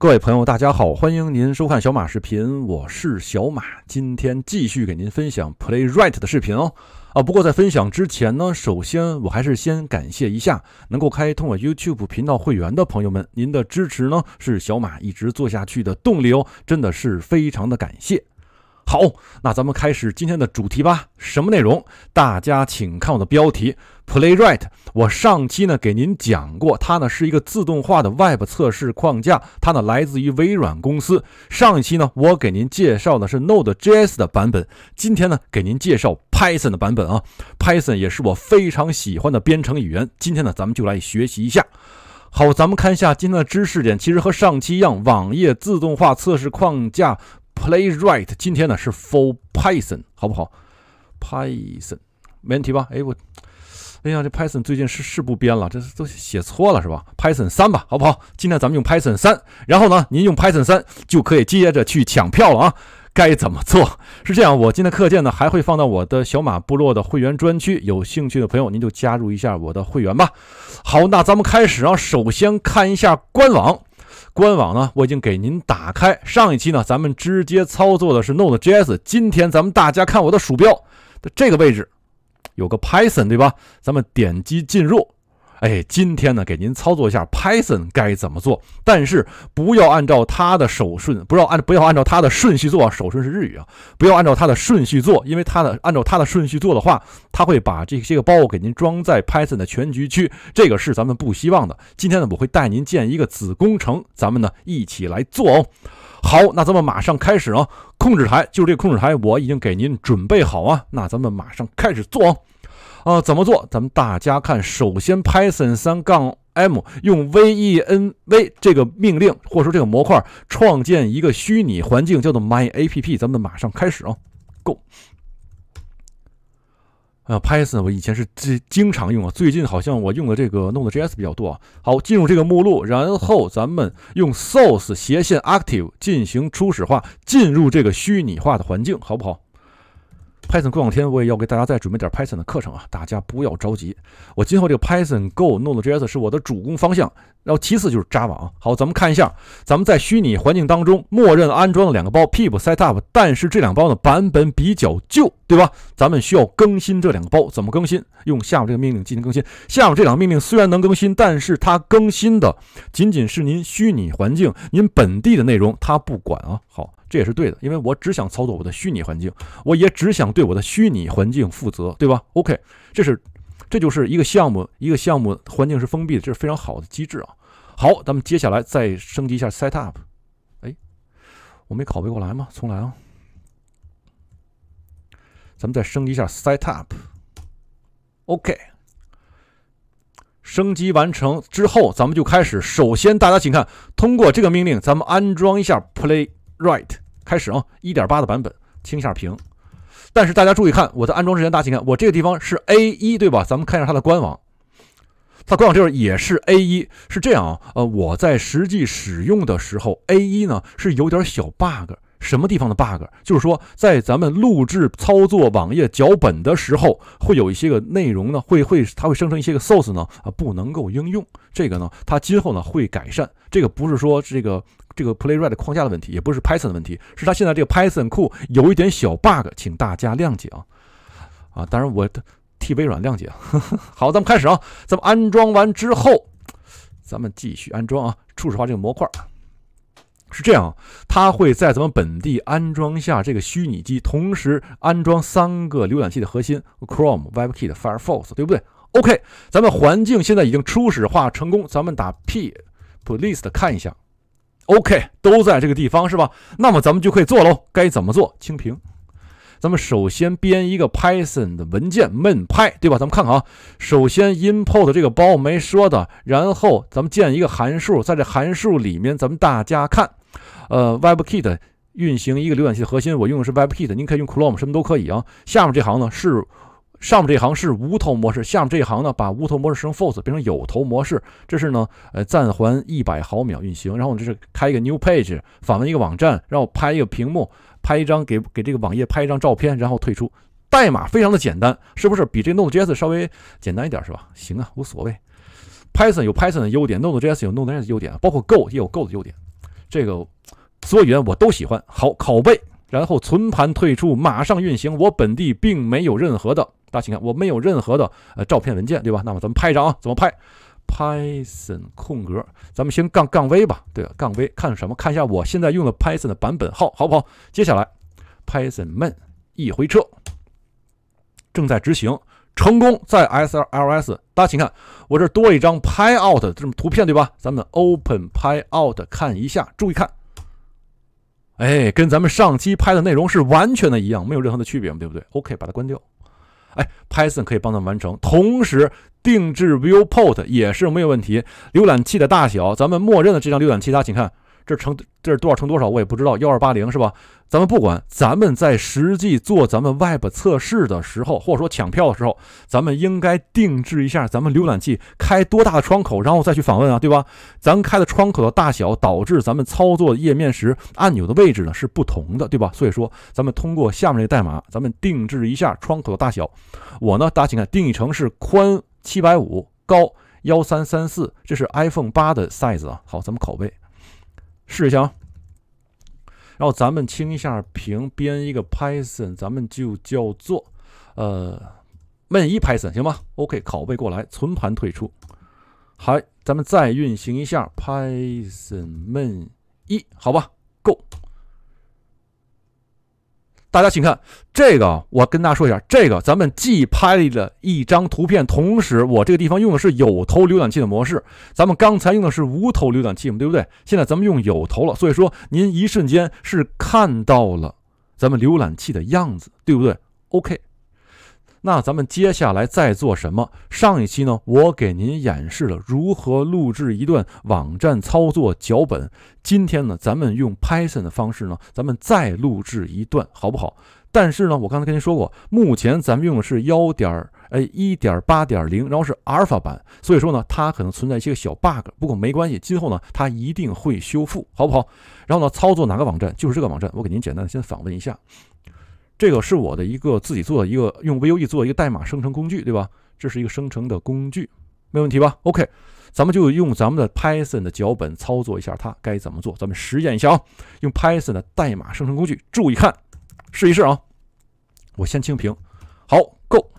各位朋友，大家好，欢迎您收看小马视频，我是小马，今天继续给您分享 Play Right 的视频哦。啊，不过在分享之前呢，首先我还是先感谢一下能够开通我 YouTube 频道会员的朋友们，您的支持呢是小马一直做下去的动力哦，真的是非常的感谢。好，那咱们开始今天的主题吧。什么内容？大家请看我的标题，Playwright。我上期呢给您讲过，它呢是一个自动化的 Web 测试框架，它呢来自于微软公司。上一期呢我给您介绍的是 Node.js 的版本，今天呢给您介绍 Python 的版本啊。Python 也是我非常喜欢的编程语言。今天呢咱们就来学习一下。好，咱们看一下今天的知识点，其实和上期一样，网页自动化测试框架。Playwright 今天呢是 for Python，好不好？Python 没问题吧？哎我，哎呀这 Python 最近是是不编了，这都写错了是吧？Python 三吧，好不好？今天咱们用 Python 三，然后呢您用 Python 三就可以接着去抢票了啊！该怎么做？是这样，我今天课件呢还会放到我的小马部落的会员专区，有兴趣的朋友您就加入一下我的会员吧。好，那咱们开始啊，首先看一下官网。官网呢，我已经给您打开。上一期呢，咱们直接操作的是 Node.js。今天咱们大家看我的鼠标的这个位置，有个 Python，对吧？咱们点击进入。哎，今天呢，给您操作一下 Python 该怎么做？但是不要按照它的手顺，不要按不要按照它的顺序做，手顺是日语啊，不要按照它的顺序做，因为它的按照它的顺序做的话，它会把这些个包给您装在 Python 的全局区，这个是咱们不希望的。今天呢，我会带您建一个子工程，咱们呢一起来做哦。好，那咱们马上开始啊！控制台就是这个控制台，我已经给您准备好啊，那咱们马上开始做哦。啊，怎么做？咱们大家看，首先 Python 三杠 M 用 V E N V 这个命令，或者说这个模块，创建一个虚拟环境，叫做 My A P P。咱们马上开始啊，Go。啊 p y t h o n 我以前是经经常用啊，最近好像我用的这个弄的 G S 比较多啊。好，进入这个目录，然后咱们用 source 斜线 active 进行初始化，进入这个虚拟化的环境，好不好？Python 过两天我也要给大家再准备点 Python 的课程啊，大家不要着急。我今后这个 Python Go、Node.js 是我的主攻方向，然后其次就是 Java 啊。好，咱们看一下，咱们在虚拟环境当中默认安装了两个包 pip、setup，但是这两包的版本比较旧，对吧？咱们需要更新这两个包，怎么更新？用下面这个命令进行更新。下面这两个命令虽然能更新，但是它更新的仅仅是您虚拟环境、您本地的内容，它不管啊。好。这也是对的，因为我只想操作我的虚拟环境，我也只想对我的虚拟环境负责，对吧？OK，这是这就是一个项目，一个项目环境是封闭的，这是非常好的机制啊。好，咱们接下来再升级一下 setup。哎，我没拷贝过来吗？重来啊！咱们再升级一下 setup。OK，升级完成之后，咱们就开始。首先，大家请看，通过这个命令，咱们安装一下 play。Right，开始啊，一点八的版本，清下屏。但是大家注意看，我在安装之前，大家请看，我这个地方是 A 一对吧？咱们看一下它的官网，它官网这边也是 A 一，是这样啊。呃，我在实际使用的时候，A 一呢是有点小 bug，什么地方的 bug？就是说，在咱们录制操作网页脚本的时候，会有一些个内容呢，会会它会生成一些个 source 呢啊，不能够应用。这个呢，它今后呢会改善。这个不是说这个。这个 Playwright 框架的问题，也不是 Python 的问题，是他现在这个 Python 库有一点小 bug，请大家谅解啊！啊，当然我替微软谅解。好，咱们开始啊，咱们安装完之后，咱们继续安装啊，初始化这个模块是这样，它会在咱们本地安装下这个虚拟机，同时安装三个浏览器的核心：Chrome、WebKit、Firefox，对不对？OK，咱们环境现在已经初始化成功，咱们打 p p l i s 的看一下。OK，都在这个地方是吧？那么咱们就可以做喽。该怎么做？清屏。咱们首先编一个 Python 的文件 m a i n p 对吧？咱们看看啊，首先 import 这个包没说的，然后咱们建一个函数，在这函数里面，咱们大家看，呃，WebKit 运行一个浏览器核心，我用的是 WebKit，您可以用 Chrome，什么都可以啊。下面这行呢是。上面这一行是无头模式，下面这一行呢，把无头模式升 false 变成有头模式。这是呢，呃，暂缓一百毫秒运行，然后我这是开一个 new page 访问一个网站，然后拍一个屏幕，拍一张给给这个网页拍一张照片，然后退出。代码非常的简单，是不是比这 Node.js 稍微简单一点是吧？行啊，无所谓。Python 有 Python 的优点，Node.js 有 Node.js 的优点，包括 Go 也有 Go 的优点。这个所有语言我都喜欢。好，拷贝，然后存盘退出，马上运行。我本地并没有任何的。大家请看，我没有任何的呃照片文件，对吧？那么咱们拍一张啊，怎么拍？Python 空格，咱们先杠杠 v 吧，对吧？杠 v 看什么？看一下我现在用的 Python 的版本号，好不好？接下来 Python m a n 一回车，正在执行，成功在 SLLS。大家请看，我这多一张 py out 这种图片，对吧？咱们 open py out 看一下，注意看，哎，跟咱们上期拍的内容是完全的一样，没有任何的区别，对不对？OK，把它关掉。哎，Python 可以帮咱们完成，同时定制 Viewport 也是没有问题。浏览器的大小，咱们默认的这张浏览器，大家请看。这乘这是多少乘多少我也不知道幺二八零是吧？咱们不管，咱们在实际做咱们 Web 测试的时候，或者说抢票的时候，咱们应该定制一下咱们浏览器开多大的窗口，然后再去访问啊，对吧？咱开的窗口的大小导致咱们操作页面时按钮的位置呢是不同的，对吧？所以说，咱们通过下面这代码，咱们定制一下窗口的大小。我呢，大家请看，定义成是宽七百五，高幺三三四，这是 iPhone 八的 size 啊。好，咱们拷贝。试一下，然后咱们清一下屏，编一个 Python，咱们就叫做，呃，Main 一 Python，行吗？OK，拷贝过来，存盘，退出。好，咱们再运行一下 Python Main 一，好吧。大家请看这个，我跟大家说一下，这个咱们既拍了一张图片，同时我这个地方用的是有头浏览器的模式，咱们刚才用的是无头浏览器嘛，对不对？现在咱们用有头了，所以说您一瞬间是看到了咱们浏览器的样子，对不对？OK。那咱们接下来再做什么？上一期呢，我给您演示了如何录制一段网站操作脚本。今天呢，咱们用 Python 的方式呢，咱们再录制一段，好不好？但是呢，我刚才跟您说过，目前咱们用的是幺点儿哎一点八点零，然后是阿尔法版，所以说呢，它可能存在一些小 bug。不过没关系，今后呢，它一定会修复，好不好？然后呢，操作哪个网站？就是这个网站，我给您简单的先访问一下。这个是我的一个自己做的一个用 VUE 做一个代码生成工具，对吧？这是一个生成的工具，没问题吧？OK，咱们就用咱们的 Python 的脚本操作一下它该怎么做，咱们实验一下啊。用 Python 的代码生成工具，注意看，试一试啊。我先清屏，好，Go，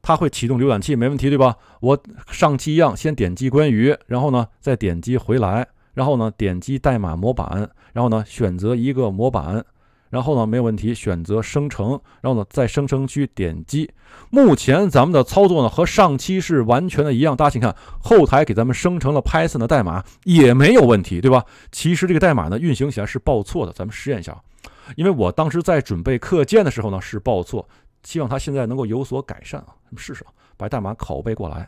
它会启动浏览器，没问题对吧？我上期一样，先点击关于，然后呢再点击回来。然后呢，点击代码模板，然后呢，选择一个模板，然后呢，没有问题，选择生成，然后呢，在生成区点击。目前咱们的操作呢和上期是完全的一样。大家请看，后台给咱们生成了 Python 的代码，也没有问题，对吧？其实这个代码呢运行起来是报错的，咱们实验一下啊。因为我当时在准备课件的时候呢是报错，希望它现在能够有所改善啊。咱们试试，把代码拷贝过来。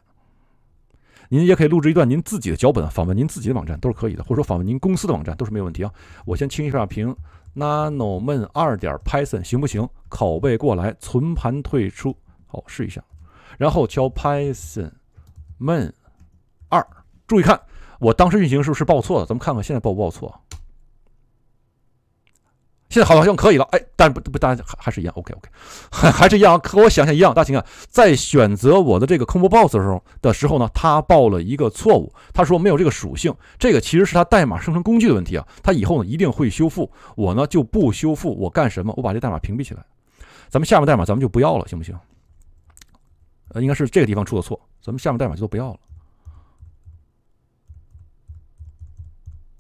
您也可以录制一段您自己的脚本，访问您自己的网站都是可以的，或者说访问您公司的网站都是没有问题啊。我先清一下屏，nano men 二点 python 行不行？拷贝过来，存盘，退出。好，试一下，然后敲 python men 二。注意看，我当时运行是不是报错了？咱们看看现在报不报错。现在好像可以了，哎，但不不，大家还还是一样，OK OK，还是一样，和我想象一样。大秦啊，在选择我的这个空 m boss 的时候的时候呢，他报了一个错误，他说没有这个属性，这个其实是他代码生成工具的问题啊，他以后呢一定会修复，我呢就不修复，我干什么？我把这代码屏蔽起来，咱们下面代码咱们就不要了，行不行？呃，应该是这个地方出的错，咱们下面代码就不要了。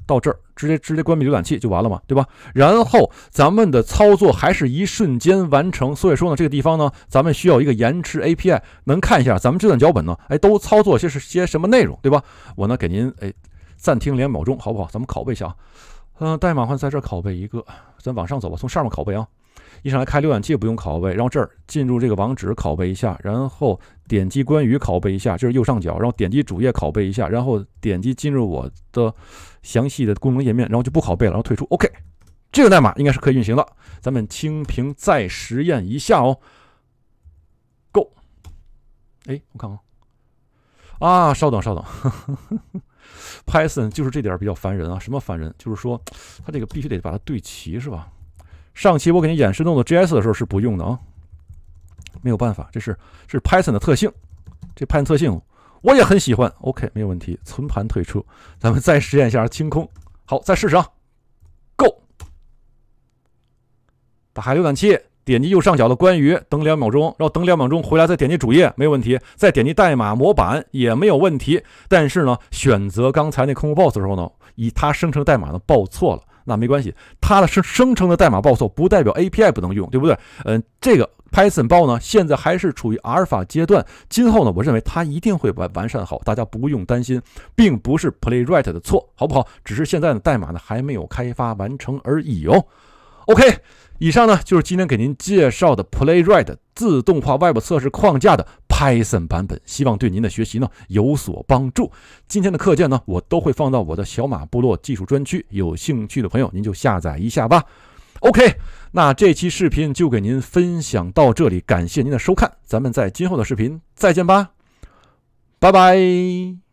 到这儿直接直接关闭浏览器就完了嘛，对吧？然后咱们的操作还是一瞬间完成，所以说呢，这个地方呢，咱们需要一个延迟 A P I，能看一下咱们这段脚本呢，哎，都操作些是些什么内容，对吧？我呢给您哎暂停两秒钟，好不好？咱们拷贝一下啊，嗯，代码换在这拷贝一个，咱往上走吧，从上面拷贝啊。一上来开浏览器不用拷贝，然后这儿进入这个网址，拷贝一下，然后点击关于，拷贝一下，这是右上角，然后点击主页，拷贝一下，然后点击进入我的详细的功能页面，然后就不拷贝了，然后退出。OK，这个代码应该是可以运行的，咱们清屏再实验一下哦。Go，哎，我看看，啊，稍等，稍等，Python 就是这点比较烦人啊，什么烦人？就是说它这个必须得把它对齐，是吧？上期我给你演示弄的 JS 的时候是不用的啊，没有办法，这是是 Python 的特性，这 Python 特性我也很喜欢。OK，没有问题，存盘退出，咱们再实验一下清空。好，再试试啊，Go，打开浏览器，点击右上角的关于，等两秒钟，然后等两秒钟回来再点击主页，没有问题，再点击代码模板也没有问题。但是呢，选择刚才那空空 s s 的时候呢，以它生成代码呢报错了。那没关系，它的生生成的代码报错不代表 API 不能用，对不对？嗯，这个 Python 包呢，现在还是处于阿尔法阶段，今后呢，我认为它一定会完完善好，大家不用担心，并不是 Playwright 的错，好不好？只是现在呢，代码呢还没有开发完成而已哦。OK，以上呢就是今天给您介绍的 Playwright 自动化 Web 测试框架的。Python 版本，希望对您的学习呢有所帮助。今天的课件呢，我都会放到我的小马部落技术专区，有兴趣的朋友您就下载一下吧。OK，那这期视频就给您分享到这里，感谢您的收看，咱们在今后的视频再见吧，拜拜。